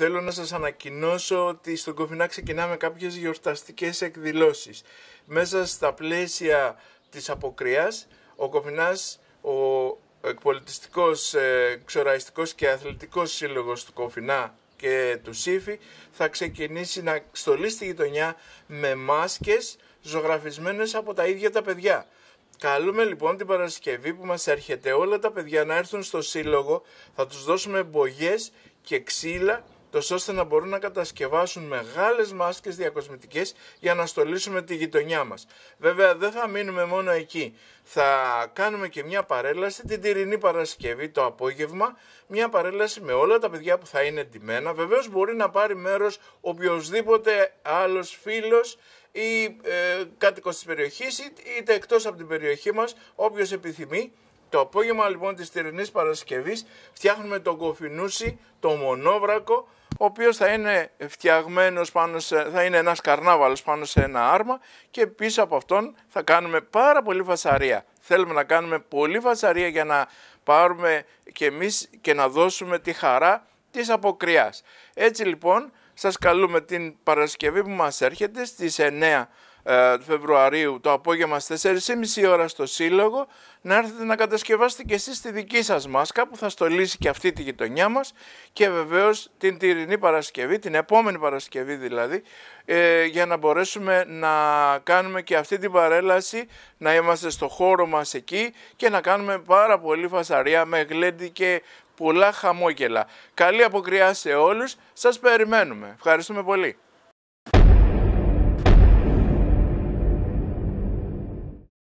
θέλω να σας ανακοινώσω ότι στον Κοφινά ξεκινάμε κάποιες γιορταστικές εκδηλώσεις. Μέσα στα πλαίσια της αποκριάς, ο Κοφινάς, ο εκπολιτιστικός, ε, και αθλητικός σύλλογος του Κοφινά και του Σύφη θα ξεκινήσει να στολίσει στη γειτονιά με μάσκες ζωγραφισμένες από τα ίδια τα παιδιά. Καλούμε λοιπόν την Παρασκευή που μας έρχεται όλα τα παιδιά να έρθουν στο σύλλογο, θα τους δώσουμε μπογιές και ξύλα τόσο ώστε να μπορούν να κατασκευάσουν μεγάλες μάσκες διακοσμητικές για να στολίσουμε τη γειτονιά μας. Βέβαια δεν θα μείνουμε μόνο εκεί. Θα κάνουμε και μια παρέλαση την τυρινή Παρασκευή το απόγευμα, μια παρέλαση με όλα τα παιδιά που θα είναι ντυμένα. Βεβαίως μπορεί να πάρει μέρος οποιοδήποτε άλλος φίλος ή ε, κάτοικος της περιοχής είτε εκτός από την περιοχή μας όποιος επιθυμεί. Το απόγευμα λοιπόν της Τυρινής Παρασκευής φτιάχνουμε τον κοφινούσι, το μονόβρακο, ο οποίος θα είναι φτιαγμένος πάνω σε, θα είναι ένας καρνάβαλος πάνω σε ένα άρμα και πίσω από αυτόν θα κάνουμε πάρα πολύ φασαρία. Θέλουμε να κάνουμε πολύ φασαρία για να πάρουμε και εμείς και να δώσουμε τη χαρά της αποκριάς. Έτσι λοιπόν σας καλούμε την Παρασκευή που μας έρχεται στις 9 ε, Φεβρουαρίου το απόγευμα στις 4.30 ώρα στο Σύλλογο να έρθετε να κατασκευάσετε και εσείς τη δική σας μάσκα που θα στολίσει και αυτή τη γειτονιά μας και βεβαίως την τυρινή Παρασκευή, την επόμενη Παρασκευή δηλαδή ε, για να μπορέσουμε να κάνουμε και αυτή την παρέλαση να είμαστε στο χώρο μας εκεί και να κάνουμε πάρα πολύ φασαρία με γλέντι και πολλά χαμόγελα. Καλή αποκριά σε όλους, σας περιμένουμε. Ευχαριστούμε πολύ.